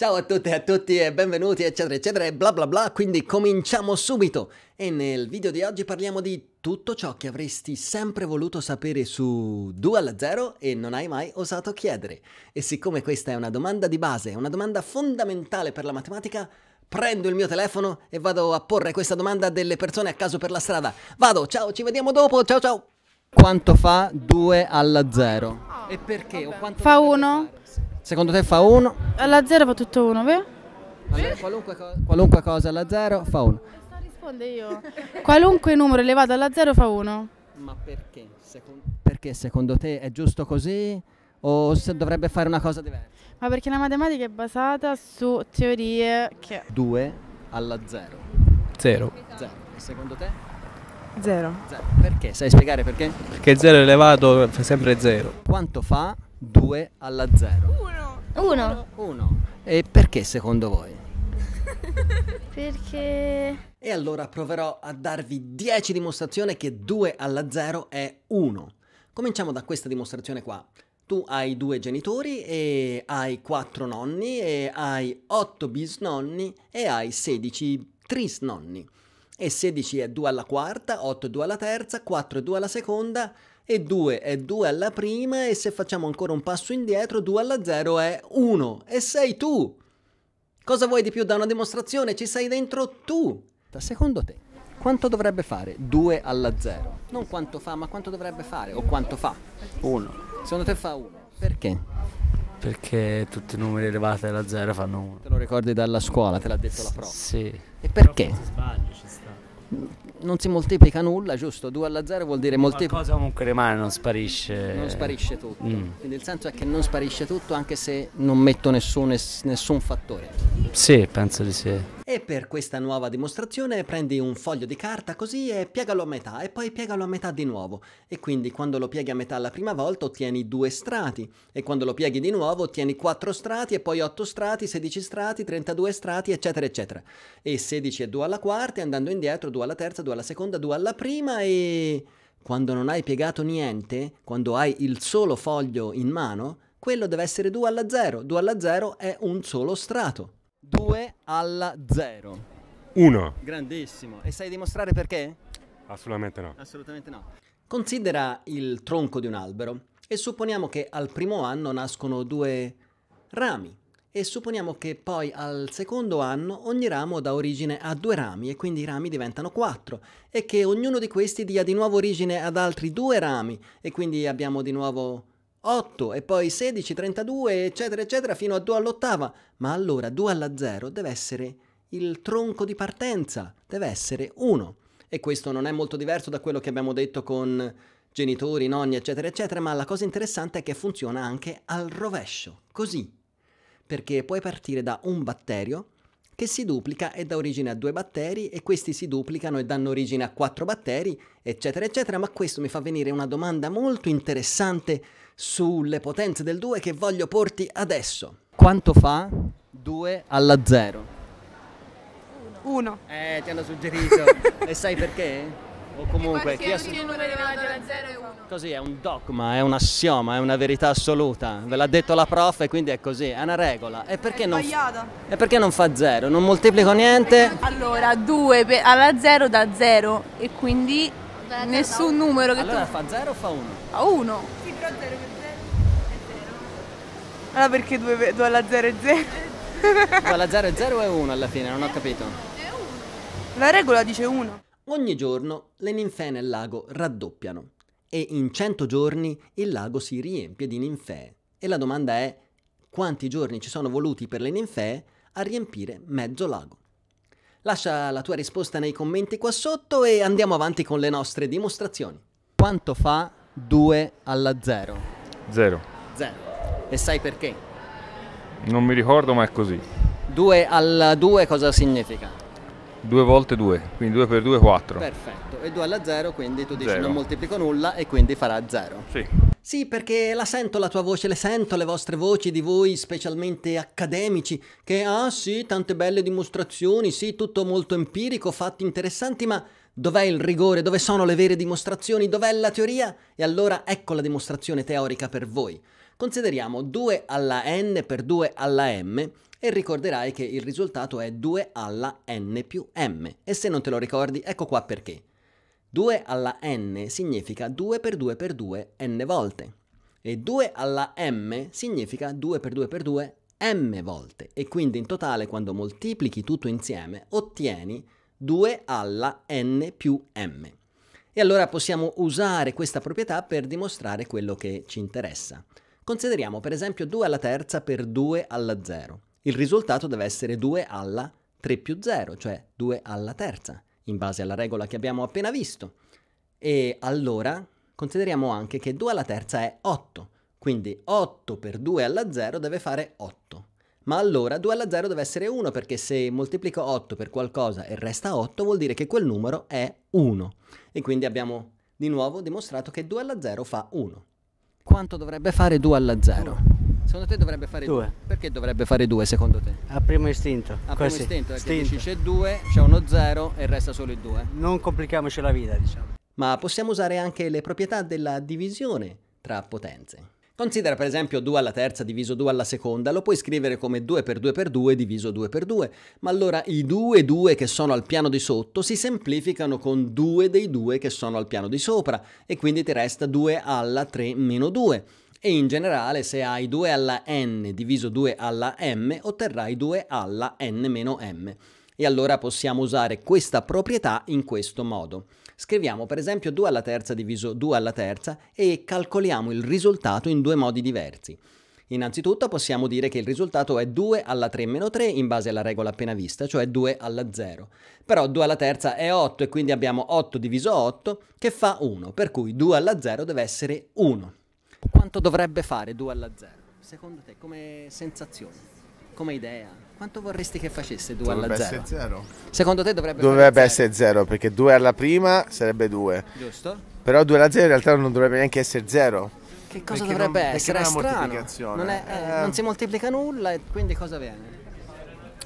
Ciao a tutti e a tutti e benvenuti eccetera eccetera e bla bla bla, quindi cominciamo subito! E nel video di oggi parliamo di tutto ciò che avresti sempre voluto sapere su 2 alla 0 e non hai mai osato chiedere. E siccome questa è una domanda di base, una domanda fondamentale per la matematica, prendo il mio telefono e vado a porre questa domanda a delle persone a caso per la strada. Vado, ciao, ci vediamo dopo, ciao ciao! Quanto fa 2 alla 0? E perché? fa 1? Secondo te fa 1? Alla 0 fa tutto 1, vero? Allora, qualunque, co qualunque, cosa alla 0 fa 1. Risponde io. qualunque numero elevato alla 0 fa 1. Ma perché? Secondo, perché secondo te è giusto così o se dovrebbe fare una cosa diversa? Ma perché la matematica è basata su teorie che... 2 alla 0. 0. 0. E secondo te? 0. Perché? Sai spiegare perché? Perché 0 elevato fa sempre 0. Quanto fa 2 alla 0. 1. 1. 1. E perché secondo voi? perché... E allora proverò a darvi 10 dimostrazioni che 2 alla 0 è 1. Cominciamo da questa dimostrazione qua. Tu hai due genitori e hai quattro nonni e hai otto bisnonni e hai 16 trisnonni. E 16 è 2 alla quarta, 8 è 2 alla terza, 4 è 2 alla seconda, e 2 è 2 alla prima e se facciamo ancora un passo indietro 2 alla 0 è 1 e sei tu. Cosa vuoi di più da una dimostrazione? Ci sei dentro tu. Secondo te, quanto dovrebbe fare 2 alla 0? Non quanto fa, ma quanto dovrebbe fare o quanto fa? 1. Secondo te fa 1. Perché? Perché tutti i numeri elevati alla 0 fanno 1. Te lo ricordi dalla scuola, te l'ha detto la prof. Sì. E perché? Se sbaglio ci sta non si moltiplica nulla, giusto? 2 alla 0 vuol dire moltiplicare. Qualcosa comunque rimane, non sparisce. Non sparisce tutto. Mm. Quindi il senso è che non sparisce tutto anche se non metto nessun, nessun fattore. Sì, penso di sì. E per questa nuova dimostrazione prendi un foglio di carta così e piegalo a metà e poi piegalo a metà di nuovo. E quindi quando lo pieghi a metà la prima volta ottieni due strati e quando lo pieghi di nuovo ottieni quattro strati e poi otto strati, 16 strati, 32 strati eccetera eccetera. E 16 e 2 alla quarta e andando indietro 2 alla terza, 2 alla seconda, 2 alla prima e... Quando non hai piegato niente, quando hai il solo foglio in mano, quello deve essere 2 alla 0. 2 alla 0 è un solo strato. 2 alla zero? Uno. Grandissimo. E sai dimostrare perché? Assolutamente no. Assolutamente no. Considera il tronco di un albero e supponiamo che al primo anno nascono due rami e supponiamo che poi al secondo anno ogni ramo dà origine a due rami e quindi i rami diventano quattro e che ognuno di questi dia di nuovo origine ad altri due rami e quindi abbiamo di nuovo 8 e poi 16, 32 eccetera eccetera fino a 2 all'ottava, ma allora 2 alla 0 deve essere il tronco di partenza, deve essere 1 e questo non è molto diverso da quello che abbiamo detto con genitori, nonni eccetera eccetera, ma la cosa interessante è che funziona anche al rovescio, così, perché puoi partire da un batterio che si duplica e dà origine a due batteri e questi si duplicano e danno origine a quattro batteri, eccetera, eccetera, ma questo mi fa venire una domanda molto interessante sulle potenze del 2 che voglio porti adesso. Quanto fa 2 alla 0? 1. Eh, ti hanno suggerito. e sai perché? o comunque chi 1. Così è un dogma, è un assioma, è una verità assoluta. Ve l'ha detto la prof e quindi è così, è una regola. E perché, non, e perché non fa 0? Non moltiplico niente? Allora, 2 alla 0 da 0 e quindi da nessun da numero che allora tu... fa 0 o fa 1? A 1. Sì, però 0 per 0 è 0. Allora perché 2 alla 0 è 0? 2 alla 0 è 0 o è 1 alla fine? Non ho capito. La regola dice 1. Ogni giorno le ninfee nel lago raddoppiano e in 100 giorni il lago si riempie di ninfee. E la domanda è quanti giorni ci sono voluti per le ninfee a riempire mezzo lago? Lascia la tua risposta nei commenti qua sotto e andiamo avanti con le nostre dimostrazioni. Quanto fa 2 alla 0? 0. 0. E sai perché? Non mi ricordo ma è così. 2 alla 2 cosa significa? 2 volte 2, quindi 2 per 2 4. Perfetto, e 2 alla 0, quindi tu dici zero. non moltiplico nulla e quindi farà 0. Sì. Sì, perché la sento la tua voce, le sento le vostre voci di voi, specialmente accademici, che ah sì, tante belle dimostrazioni, sì, tutto molto empirico, fatti interessanti, ma dov'è il rigore, dove sono le vere dimostrazioni, dov'è la teoria? E allora ecco la dimostrazione teorica per voi. Consideriamo 2 alla n per 2 alla m e ricorderai che il risultato è 2 alla n più m. E se non te lo ricordi, ecco qua perché. 2 alla n significa 2 per 2 per 2 n volte e 2 alla m significa 2 per 2 per 2 m volte e quindi in totale quando moltiplichi tutto insieme ottieni 2 alla n più m. E allora possiamo usare questa proprietà per dimostrare quello che ci interessa. Consideriamo per esempio 2 alla terza per 2 alla 0. Il risultato deve essere 2 alla 3 più 0, cioè 2 alla terza, in base alla regola che abbiamo appena visto. E allora consideriamo anche che 2 alla terza è 8, quindi 8 per 2 alla 0 deve fare 8. Ma allora 2 alla 0 deve essere 1 perché se moltiplico 8 per qualcosa e resta 8 vuol dire che quel numero è 1. E quindi abbiamo di nuovo dimostrato che 2 alla 0 fa 1. Quanto dovrebbe fare 2 alla 0? Secondo te dovrebbe fare due. due. Perché dovrebbe fare due secondo te? A primo istinto. A primo istinto, perché istinto. c'è due, c'è uno zero e resta solo il due. Non complichiamoci la vita, diciamo. Ma possiamo usare anche le proprietà della divisione tra potenze. Considera per esempio 2 alla terza diviso 2 alla seconda, lo puoi scrivere come 2 per 2 per 2 diviso 2 per 2, ma allora i due 2 che sono al piano di sotto si semplificano con 2 dei 2 che sono al piano di sopra e quindi ti resta 2 alla 3 meno 2 e in generale se hai 2 alla n diviso 2 alla m otterrai 2 alla n-m e allora possiamo usare questa proprietà in questo modo. Scriviamo per esempio 2 alla terza diviso 2 alla terza e calcoliamo il risultato in due modi diversi. Innanzitutto possiamo dire che il risultato è 2 alla 3 meno 3 in base alla regola appena vista, cioè 2 alla 0. Però 2 alla terza è 8 e quindi abbiamo 8 diviso 8 che fa 1, per cui 2 alla 0 deve essere 1. Quanto dovrebbe fare 2 alla 0? Secondo te come sensazione? Come idea? Quanto vorresti che facesse 2 alla 0? Dovrebbe essere 0. Secondo te dovrebbe, dovrebbe essere 0 perché 2 alla prima sarebbe 2. Giusto? Però 2 alla 0 in realtà non dovrebbe neanche essere 0. Che cosa perché dovrebbe non, essere? È strano. Non, è, eh, eh. non si moltiplica nulla e quindi cosa viene?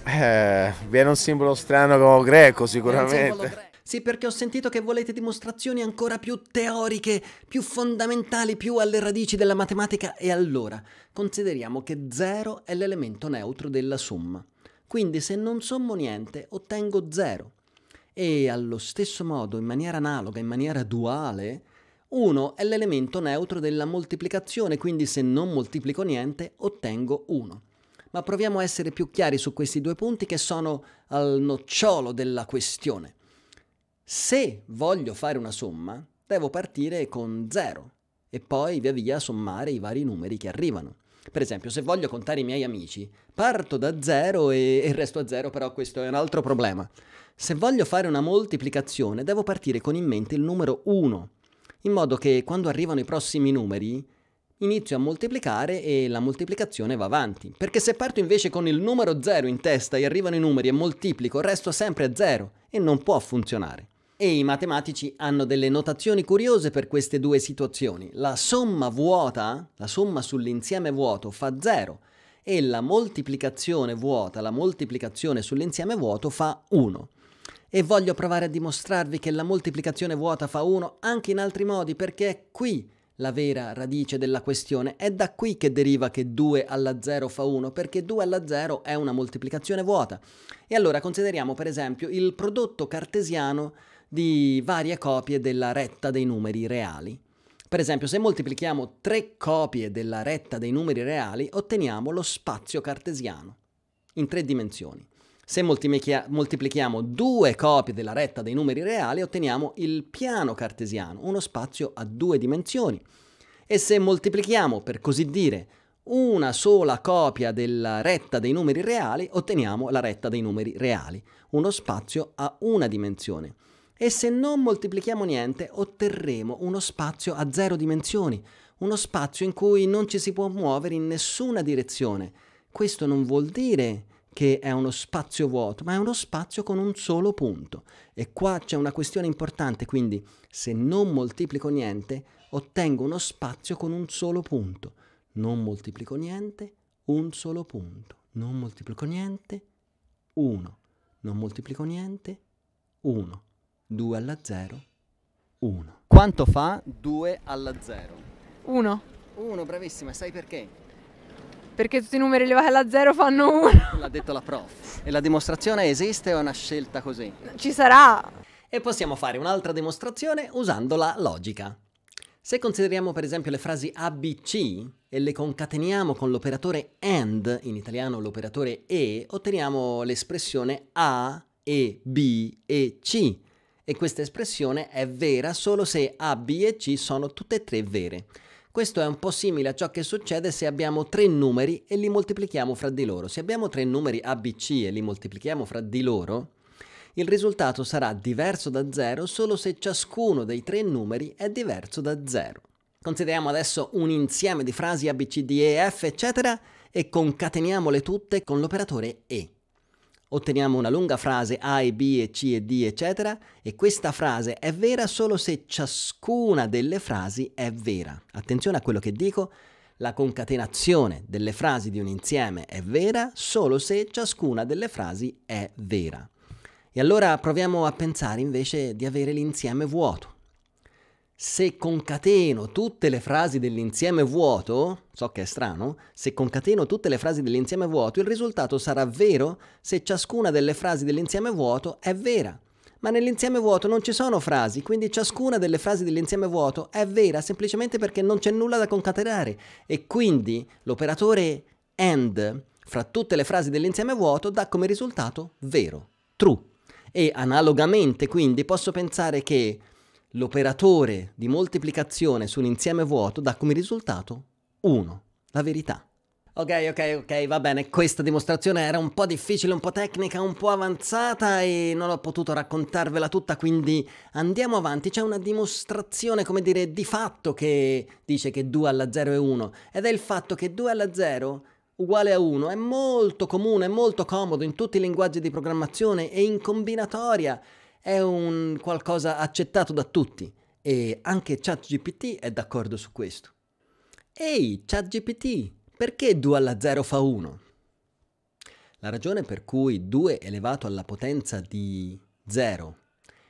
Eh, viene un simbolo strano greco sicuramente. È sì, perché ho sentito che volete dimostrazioni ancora più teoriche, più fondamentali, più alle radici della matematica e allora consideriamo che 0 è l'elemento neutro della somma. Quindi se non sommo niente ottengo 0. E allo stesso modo, in maniera analoga, in maniera duale, 1 è l'elemento neutro della moltiplicazione, quindi se non moltiplico niente ottengo 1. Ma proviamo a essere più chiari su questi due punti che sono al nocciolo della questione. Se voglio fare una somma, devo partire con 0 e poi via via sommare i vari numeri che arrivano. Per esempio, se voglio contare i miei amici, parto da 0 e, resto a 0, però questo è un altro problema. Se voglio fare una moltiplicazione, devo partire con in mente il numero 1, in modo che quando arrivano i prossimi numeri, inizio a moltiplicare e la moltiplicazione va avanti. Perché se parto invece con il numero 0 in testa e arrivano i numeri e moltiplico, resto sempre a 0 e non può funzionare e i matematici hanno delle notazioni curiose per queste due situazioni. La somma vuota, la somma sull'insieme vuoto fa 0 e la moltiplicazione vuota, la moltiplicazione sull'insieme vuoto fa 1. E voglio provare a dimostrarvi che la moltiplicazione vuota fa 1 anche in altri modi perché è qui la vera radice della questione. È da qui che deriva che 2 alla 0 fa 1, perché 2 alla 0 è una moltiplicazione vuota. E allora consideriamo per esempio il prodotto cartesiano di varie copie della retta dei numeri reali. Per esempio, se moltiplichiamo tre copie della retta dei numeri reali, otteniamo lo spazio cartesiano in tre dimensioni. Se moltiplichiamo due copie della retta dei numeri reali, otteniamo il piano cartesiano, uno spazio a due dimensioni. E se moltiplichiamo, per così dire, una sola copia della retta dei numeri reali, otteniamo la retta dei numeri reali, uno spazio a una dimensione. E se non moltiplichiamo niente, otterremo uno spazio a zero dimensioni, uno spazio in cui non ci si può muovere in nessuna direzione. Questo non vuol dire che è uno spazio vuoto, ma è uno spazio con un solo punto. E qua c'è una questione importante, quindi se non moltiplico niente, ottengo uno spazio con un solo punto. Non moltiplico niente, un solo punto. Non moltiplico niente, uno. Non moltiplico niente, uno. 2 alla 0, 1. Quanto fa 2 alla 0? 1. 1, bravissima, sai perché? Perché tutti i numeri elevati alla 0 fanno 1. L'ha detto la prof. E la dimostrazione esiste o è una scelta così? Ci sarà. E possiamo fare un'altra dimostrazione usando la logica. Se consideriamo per esempio le frasi ABC e le concateniamo con l'operatore AND, in italiano l'operatore E, otteniamo l'espressione A, E, B e C e questa espressione è vera solo se A, B e C sono tutte e tre vere. Questo è un po' simile a ciò che succede se abbiamo tre numeri e li moltiplichiamo fra di loro. Se abbiamo tre numeri A, B, C e li moltiplichiamo fra di loro, il risultato sarà diverso da zero solo se ciascuno dei tre numeri è diverso da zero. Consideriamo adesso un insieme di frasi A, B, C, D, E, F, eccetera, e concateniamole tutte con l'operatore E. Otteniamo una lunga frase A e B e C e D eccetera e questa frase è vera solo se ciascuna delle frasi è vera. Attenzione a quello che dico, la concatenazione delle frasi di un insieme è vera solo se ciascuna delle frasi è vera. E allora proviamo a pensare invece di avere l'insieme vuoto se concateno tutte le frasi dell'insieme vuoto, so che è strano, se concateno tutte le frasi dell'insieme vuoto, il risultato sarà vero se ciascuna delle frasi dell'insieme vuoto è vera. Ma nell'insieme vuoto non ci sono frasi, quindi ciascuna delle frasi dell'insieme vuoto è vera semplicemente perché non c'è nulla da concatenare e quindi l'operatore AND fra tutte le frasi dell'insieme vuoto dà come risultato vero, true. E analogamente quindi posso pensare che l'operatore di moltiplicazione su un insieme vuoto dà come risultato 1, la verità. Ok, ok, ok, va bene, questa dimostrazione era un po' difficile, un po' tecnica, un po' avanzata e non ho potuto raccontarvela tutta, quindi andiamo avanti. C'è una dimostrazione, come dire, di fatto che dice che 2 alla 0 è 1 ed è il fatto che 2 alla 0 uguale a 1 è molto comune, è molto comodo in tutti i linguaggi di programmazione e in combinatoria è un qualcosa accettato da tutti e anche ChatGPT è d'accordo su questo. Ehi, ChatGPT, perché 2 alla 0 fa 1? La ragione per cui 2 elevato alla potenza di 0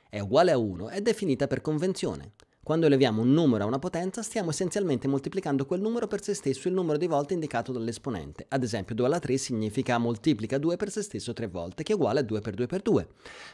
è uguale a 1 è definita per convenzione. Quando eleviamo un numero a una potenza, stiamo essenzialmente moltiplicando quel numero per se stesso il numero di volte indicato dall'esponente. Ad esempio 2 alla 3 significa moltiplica 2 per se stesso 3 volte, che è uguale a 2 per 2 per 2,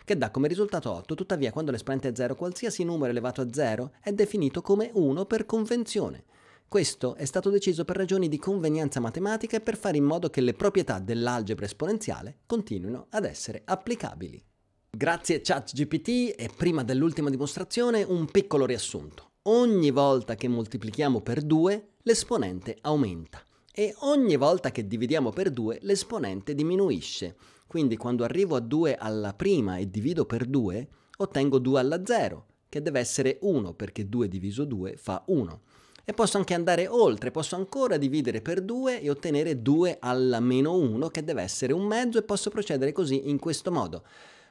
che dà come risultato 8. Tuttavia, quando l'esponente è 0, qualsiasi numero elevato a 0 è definito come 1 per convenzione. Questo è stato deciso per ragioni di convenienza matematica e per fare in modo che le proprietà dell'algebra esponenziale continuino ad essere applicabili. Grazie ChatGPT e prima dell'ultima dimostrazione un piccolo riassunto. Ogni volta che moltiplichiamo per 2 l'esponente aumenta e ogni volta che dividiamo per 2 l'esponente diminuisce. Quindi quando arrivo a 2 alla prima e divido per 2 ottengo 2 alla 0 che deve essere 1 perché 2 diviso 2 fa 1. E posso anche andare oltre, posso ancora dividere per 2 e ottenere 2 alla meno 1 che deve essere un mezzo e posso procedere così in questo modo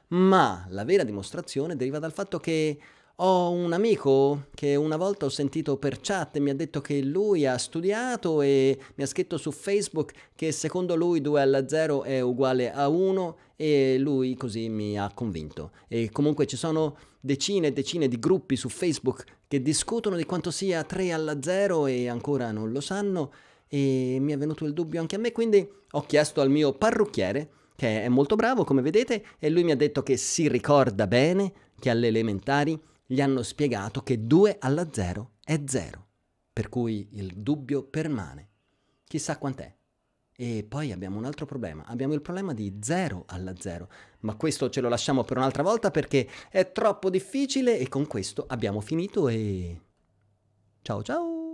ma la vera dimostrazione deriva dal fatto che ho un amico che una volta ho sentito per chat e mi ha detto che lui ha studiato e mi ha scritto su Facebook che secondo lui 2 alla 0 è uguale a 1 e lui così mi ha convinto. E comunque ci sono decine e decine di gruppi su Facebook che discutono di quanto sia 3 alla 0 e ancora non lo sanno e mi è venuto il dubbio anche a me, quindi ho chiesto al mio parrucchiere che è molto bravo, come vedete, e lui mi ha detto che si ricorda bene che alle elementari gli hanno spiegato che 2 alla 0 è 0, per cui il dubbio permane. Chissà quant'è. E poi abbiamo un altro problema, abbiamo il problema di 0 alla 0, ma questo ce lo lasciamo per un'altra volta perché è troppo difficile e con questo abbiamo finito e... Ciao ciao!